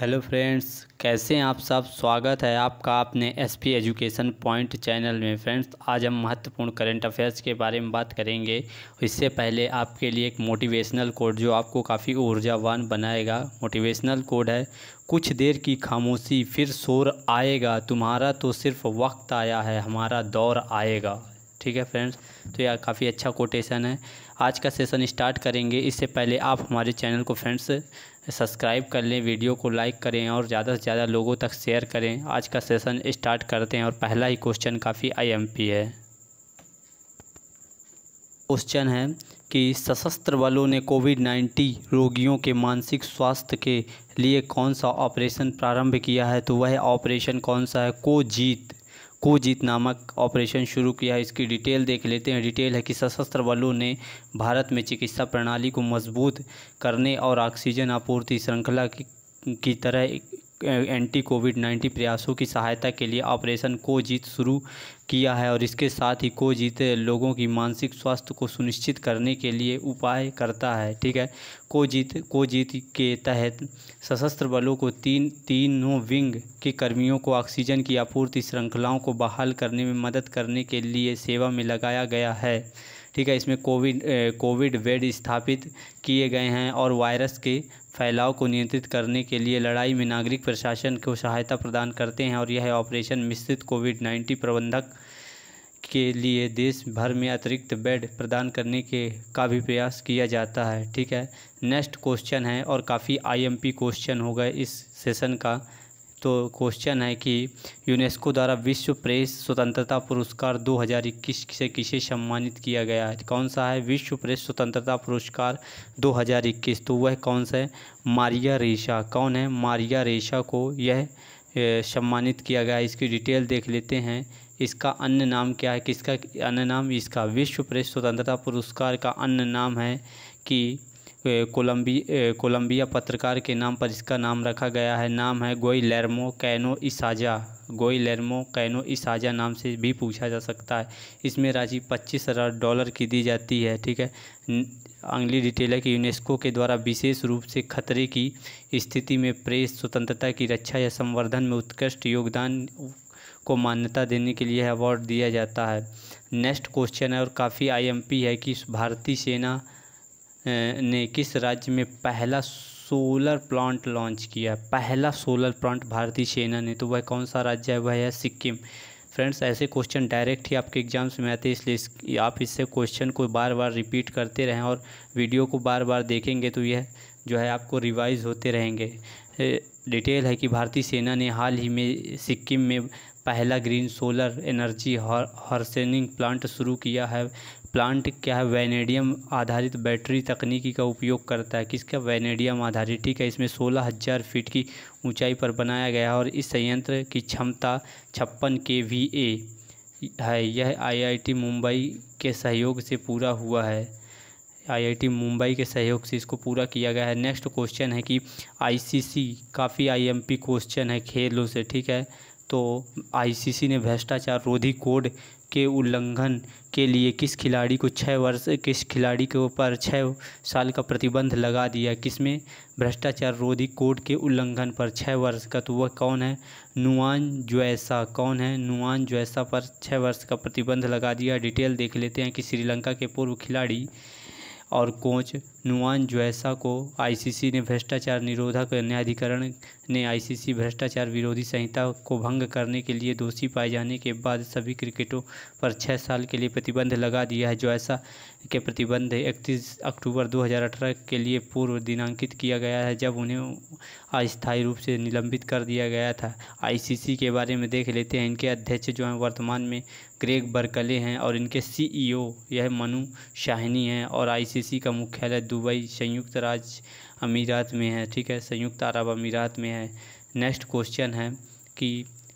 hello friends कैसे हैं आप सब स्वागत है आपका आपने एसपी एजुकेशन पॉइंट चैनल में फ्रेंड्स आज हम महत्वपूर्ण करंट अफेयर्स के बारे में बात करेंगे इससे पहले आपके लिए एक मोटिवेशनल कोड जो आपको काफ़ी ऊर्जावान बनाएगा मोटिवेशनल कोड है कुछ देर की खामोशी फिर शोर आएगा तुम्हारा तो सिर्फ वक्त आया है हमारा दौर आएगा ठीक है फ्रेंड्स तो यह काफ़ी अच्छा कोटेशन है आज का सेशन स्टार्ट करेंगे इससे पहले आप हमारे चैनल को फ्रेंड्स सब्सक्राइब कर लें वीडियो को लाइक करें और ज़्यादा से ज़्यादा लोगों तक शेयर करें आज का सेशन स्टार्ट करते हैं और पहला ही क्वेश्चन काफ़ी आईएमपी है क्वेश्चन है कि सशस्त्र बलों ने कोविड नाइन्टीन रोगियों के मानसिक स्वास्थ्य के लिए कौन सा ऑपरेशन प्रारंभ किया है तो वह ऑपरेशन कौन सा है को जीत कोजीत नामक ऑपरेशन शुरू किया इसकी डिटेल देख लेते हैं डिटेल है कि सशस्त्र बलों ने भारत में चिकित्सा प्रणाली को मजबूत करने और ऑक्सीजन आपूर्ति श्रृंखला की की तरह एंटी कोविड नाइन्टीन प्रयासों की सहायता के लिए ऑपरेशन को जीत शुरू किया है और इसके साथ ही को जीत लोगों की मानसिक स्वास्थ्य को सुनिश्चित करने के लिए उपाय करता है ठीक है को जीत को जीत के तहत सशस्त्र बलों को तीन तीनों विंग के कर्मियों को ऑक्सीजन की आपूर्ति श्रृंखलाओं को बहाल करने में मदद करने के लिए सेवा में लगाया गया है ठीक है इसमें कोविड कोविड बेड स्थापित किए गए हैं और वायरस के फैलाव को नियंत्रित करने के लिए लड़ाई में नागरिक प्रशासन को सहायता प्रदान करते हैं और यह ऑपरेशन मिश्रित कोविड नाइन्टीन प्रबंधक के लिए देश भर में अतिरिक्त बेड प्रदान करने के का भी प्रयास किया जाता है ठीक है नेक्स्ट क्वेश्चन है और काफ़ी आईएमपी क्वेश्चन होगा इस सेशन का तो क्वेश्चन है कि यूनेस्को द्वारा विश्व प्रेस स्वतंत्रता पुरस्कार 2021 से किसे सम्मानित किया गया है कौन सा है विश्व प्रेस स्वतंत्रता पुरस्कार 2021 तो वह कौन सा है मारिया रेशा कौन है मारिया रेशा को यह सम्मानित किया गया है इसकी डिटेल देख लेते हैं इसका अन्य नाम क्या है किसका अन्य नाम इसका विश्व प्रेस स्वतंत्रता पुरस्कार का अन्य नाम है कि कोलम्बी कोलंबिया पत्रकार के नाम पर इसका नाम रखा गया है नाम है गोई लेरमो कैनो इसाजा गोई लेरमो कैनो इसाजा नाम से भी पूछा जा सकता है इसमें राशि पच्चीस हज़ार डॉलर की दी जाती है ठीक है अंगली डिटेल है कि यूनेस्को के द्वारा विशेष रूप से खतरे की स्थिति में प्रेस स्वतंत्रता की रक्षा या संवर्धन में उत्कृष्ट योगदान को मान्यता देने के लिए अवार्ड दिया जाता है नेक्स्ट क्वेश्चन है और काफ़ी आईएमपी है कि भारतीय सेना ने किस राज्य में पहला सोलर प्लांट लॉन्च किया पहला सोलर प्लांट भारतीय सेना ने तो वह कौन सा राज्य है वह है सिक्किम फ्रेंड्स ऐसे क्वेश्चन डायरेक्ट ही आपके एग्जाम्स में आते हैं इसलिए आप इससे क्वेश्चन को बार बार रिपीट करते रहें और वीडियो को बार बार देखेंगे तो यह जो है आपको रिवाइज होते रहेंगे डिटेल है कि भारतीय सेना ने हाल ही में सिक्किम में पहला green solar energy harnessing plant शुरू किया है प्लांट क्या है वैनेडियम आधारित बैटरी तकनीकी का उपयोग करता है किसका वैनेडियम आधारित ठीक है इसमें सोलह हज़ार फीट की ऊंचाई पर बनाया गया है और इस संयंत्र की क्षमता छप्पन के वी ए है यह आईआईटी मुंबई के सहयोग से पूरा हुआ है आईआईटी मुंबई के सहयोग से इसको पूरा किया गया है नेक्स्ट क्वेश्चन है कि आई काफ़ी आई क्वेश्चन है खेलों से ठीक है तो आईसीसी ने भ्रष्टाचार रोधी कोड के उल्लंघन के लिए किस खिलाड़ी को छः वर्ष किस खिलाड़ी के ऊपर छः साल का प्रतिबंध लगा दिया किसमें भ्रष्टाचार रोधी कोड के उल्लंघन पर छः वर्ष का तो वह कौन है नुआन जैसा कौन है नुआन जैसा पर छः वर्ष का प्रतिबंध लगा दिया डिटेल देख लेते हैं कि श्रीलंका के पूर्व खिलाड़ी और कोच नुआन जोएसा को आईसीसी ने भ्रष्टाचार निरोधक न्यायाधिकरण ने आईसीसी भ्रष्टाचार विरोधी संहिता को भंग करने के लिए दोषी पाए जाने के बाद सभी क्रिकेटों पर छः साल के लिए प्रतिबंध लगा दिया है जोएसा के प्रतिबंध 31 अक्टूबर 2018 के लिए पूर्व दिनांकित किया गया है जब उन्हें अस्थायी रूप से निलंबित कर दिया गया था आई के बारे में देख लेते हैं इनके अध्यक्ष जो हैं वर्तमान में ग्रेग बर्कले हैं और इनके सी यह मनु शाहिनी हैं और आई का मुख्यालय दुबई संयुक्त राज्य अमीरात में है ठीक है संयुक्त अरब अमीरात में है नेक्स्ट क्वेश्चन है कि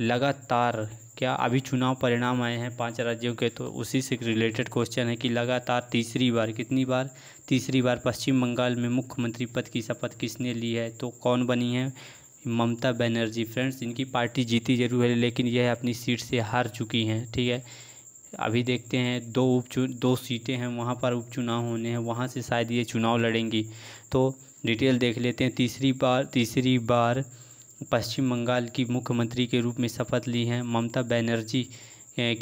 लगातार क्या अभी चुनाव परिणाम आए हैं पांच राज्यों के तो उसी से रिलेटेड क्वेश्चन है कि लगातार तीसरी बार कितनी बार तीसरी बार पश्चिम बंगाल में मुख्यमंत्री पद की शपथ किसने ली है तो कौन बनी है ममता बनर्जी फ्रेंड्स इनकी पार्टी जीती जरूर है लेकिन यह अपनी सीट से हार चुकी हैं ठीक है अभी देखते हैं दो उपचु दो सीटें हैं वहाँ पर उपचुनाव होने हैं वहाँ से शायद ये चुनाव लड़ेंगी तो डिटेल देख लेते हैं तीसरी बार तीसरी बार पश्चिम बंगाल की मुख्यमंत्री के रूप में शपथ ली हैं ममता बनर्जी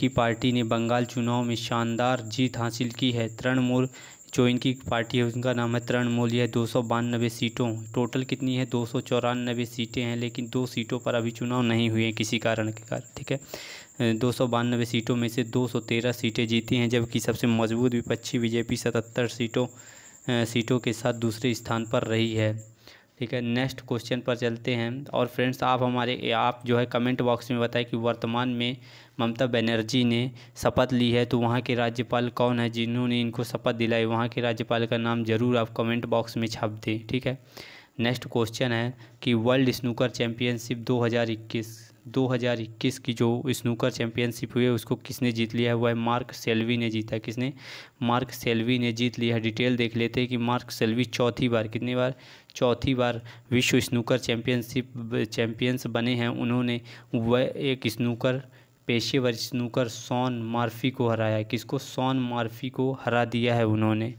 की पार्टी ने बंगाल चुनाव में शानदार जीत हासिल की है तृणमूल जो इनकी पार्टी है उनका नाम है तृणमूल यह दो सौ सीटों टोटल कितनी है दो सौ चौरानबे सीटें हैं लेकिन दो सीटों पर अभी चुनाव नहीं हुए हैं किसी कारण के कारण ठीक है दो सीटों में से 213 सीटें जीती हैं जबकि सबसे मजबूत विपक्षी बीजेपी सतहत्तर सीटों सीटों के साथ दूसरे स्थान पर रही है ठीक है नेक्स्ट क्वेश्चन पर चलते हैं और फ्रेंड्स आप हमारे आप जो है कमेंट बॉक्स में बताएं कि वर्तमान में ममता बनर्जी ने शपथ ली है तो वहाँ के राज्यपाल कौन है जिन्होंने इनको शपथ दिलाई वहाँ के राज्यपाल का नाम ज़रूर आप कमेंट बॉक्स में छाप दें ठीक है नेक्स्ट क्वेश्चन है कि वर्ल्ड स्नूकर चैम्पियनशिप 2021 2021 की जो स्नूकर चैंपियनशिप हुई है उसको किसने जीत लिया है वह मार्क सेल्वी ने जीता किसने मार्क सेल्वी ने जीत लिया है डिटेल देख लेते हैं कि मार्क सेल्वी चौथी बार कितनी बार चौथी बार विश्व स्नूकर चैंपियनशिप चैंपियंस बने हैं उन्होंने वह एक स्नूकर पेशेवर स्नूकर सॉन मार्फी को हराया किसको सॉन मार्फी को हरा दिया है उन्होंने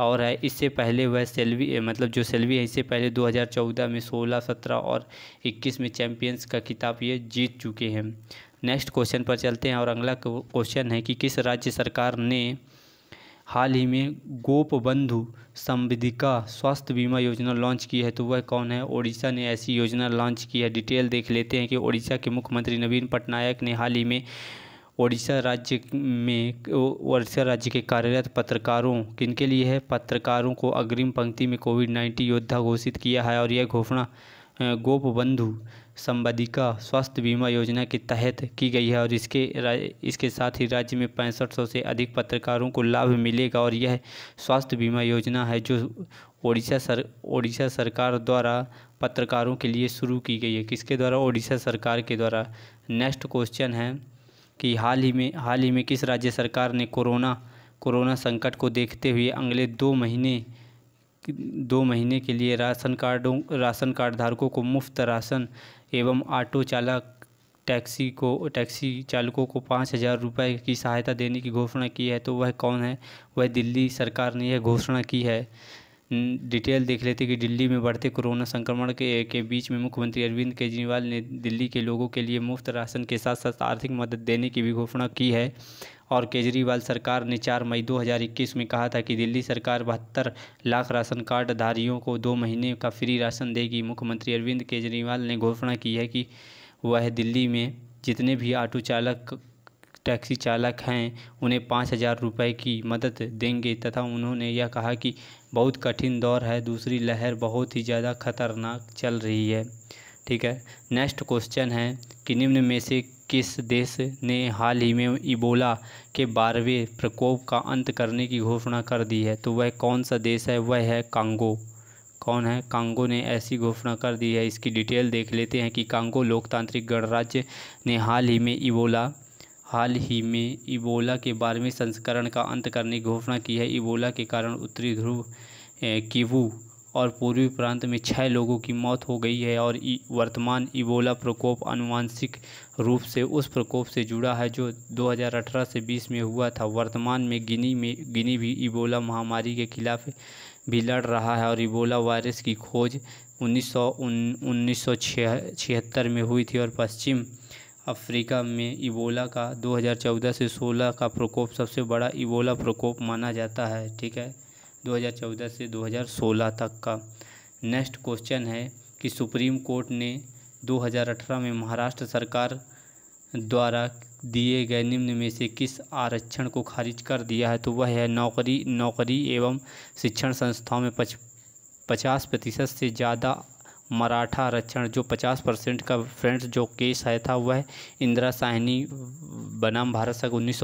और है इससे पहले वह सेल्वी मतलब जो सेल्वी है इससे पहले 2014 में 16, 17 और 21 में चैंपियंस का खिताब ये जीत चुके हैं नेक्स्ट क्वेश्चन पर चलते हैं और अगला क्वेश्चन है कि किस राज्य सरकार ने हाल ही में गोपबंधु संविदिका स्वास्थ्य बीमा योजना लॉन्च की है तो वह कौन है ओडिशा ने ऐसी योजना लॉन्च की है डिटेल देख लेते हैं कि ओडिशा के मुख्यमंत्री नवीन पटनायक ने हाल ही में ओडिशा राज्य में ओडिशा राज्य के कार्यरत पत्रकारों किन के लिए है पत्रकारों को अग्रिम पंक्ति में कोविड नाइन्टीन योद्धा घोषित किया है और यह घोषणा गोप बंधु संबदिका स्वास्थ्य बीमा योजना के तहत की गई है और इसके इसके साथ ही राज्य में पैंसठ सौ से अधिक पत्रकारों को लाभ मिलेगा और यह स्वास्थ्य बीमा योजना है जो ओडिशा सर ओडिशा सरकार द्वारा पत्रकारों के लिए शुरू की गई है किसके द्वारा ओडिशा सरकार के द्वारा नेक्स्ट क्वेश्चन है कि हाल ही में हाल ही में किस राज्य सरकार ने कोरोना कोरोना संकट को देखते हुए अगले दो महीने दो महीने के लिए राशन कार्डों राशन कार्ड धारकों को मुफ्त राशन एवं ऑटो चालक टैक्सी को टैक्सी चालकों को पाँच हज़ार रुपये की सहायता देने की घोषणा की है तो वह कौन है वह दिल्ली सरकार ने यह घोषणा की है डिटेल देख लेते कि दिल्ली में बढ़ते कोरोना संक्रमण के, के बीच में मुख्यमंत्री अरविंद केजरीवाल ने दिल्ली के लोगों के लिए मुफ्त राशन के साथ साथ आर्थिक मदद देने की भी घोषणा की है और केजरीवाल सरकार ने 4 मई 2021 में कहा था कि दिल्ली सरकार बहत्तर लाख राशन कार्ड धारियों को दो महीने का फ्री राशन देगी मुख्यमंत्री अरविंद केजरीवाल ने घोषणा की है कि वह दिल्ली में जितने भी ऑटो चालक टैक्सी चालक हैं उन्हें पाँच हज़ार रुपये की मदद देंगे तथा उन्होंने यह कहा कि बहुत कठिन दौर है दूसरी लहर बहुत ही ज़्यादा खतरनाक चल रही है ठीक है नेक्स्ट क्वेश्चन है कि निम्न में से किस देश ने हाल ही में इबोला के बारहवें प्रकोप का अंत करने की घोषणा कर दी है तो वह कौन सा देश है वह है कांगो कौन है कांगो ने ऐसी घोषणा कर दी है इसकी डिटेल देख लेते हैं कि कांगो लोकतांत्रिक गणराज्य ने हाल ही में इबोला हाल ही में इबोला के बारहवें संस्करण का अंत करने की घोषणा की है इबोला के कारण उत्तरी ध्रुव किवू और पूर्वी प्रांत में छः लोगों की मौत हो गई है और वर्तमान इबोला प्रकोप अनुवांशिक रूप से उस प्रकोप से जुड़ा है जो 2018 से 20 में हुआ था वर्तमान में गिनी में गिनी भी इबोला महामारी के खिलाफ भी लड़ रहा है और इबोला वायरस की खोज उन्नीस सौ में हुई थी और पश्चिम अफ्रीका में इबोला का 2014 से 16 का प्रकोप सबसे बड़ा इबोला प्रकोप माना जाता है ठीक है 2014 से 2016 तक का नेक्स्ट क्वेश्चन है कि सुप्रीम कोर्ट ने 2018 में महाराष्ट्र सरकार द्वारा दिए गए निम्न में से किस आरक्षण को खारिज कर दिया है तो वह है नौकरी नौकरी एवं शिक्षण संस्थाओं में पच पचास प्रतिशत से ज़्यादा मराठा आरक्षण जो 50 परसेंट का फ्रेंड्स जो केस आया था वह इंदिरा साहनी बनाम भारत संघ उन्नीस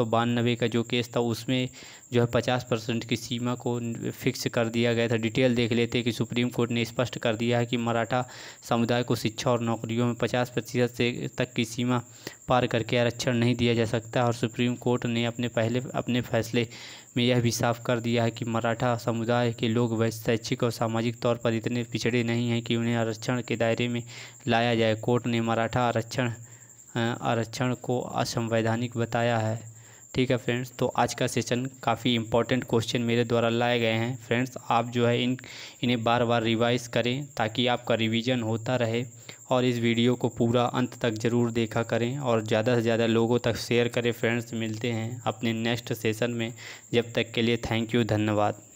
का जो केस था उसमें जो है 50 परसेंट की सीमा को फिक्स कर दिया गया था डिटेल देख लेते कि सुप्रीम कोर्ट ने स्पष्ट कर दिया है कि मराठा समुदाय को शिक्षा और नौकरियों में 50 प्रतिशत से तक की सीमा पार करके आरक्षण नहीं दिया जा सकता और सुप्रीम कोर्ट ने अपने पहले अपने फैसले में यह भी साफ कर दिया है कि मराठा समुदाय के लोग वैसे शैक्षिक और सामाजिक तौर पर इतने पिछड़े नहीं हैं कि उन्हें आरक्षण के दायरे में लाया जाए कोर्ट ने मराठा आरक्षण आरक्षण को असंवैधानिक बताया है ठीक है फ्रेंड्स तो आज का सेशन काफ़ी इंपॉर्टेंट क्वेश्चन मेरे द्वारा लाए गए हैं फ्रेंड्स आप जो है इन इन्हें बार बार रिवाइज करें ताकि आपका रिवीजन होता रहे और इस वीडियो को पूरा अंत तक ज़रूर देखा करें और ज़्यादा से ज़्यादा लोगों तक शेयर करें फ्रेंड्स मिलते हैं अपने नेक्स्ट सेशन में जब तक के लिए थैंक यू धन्यवाद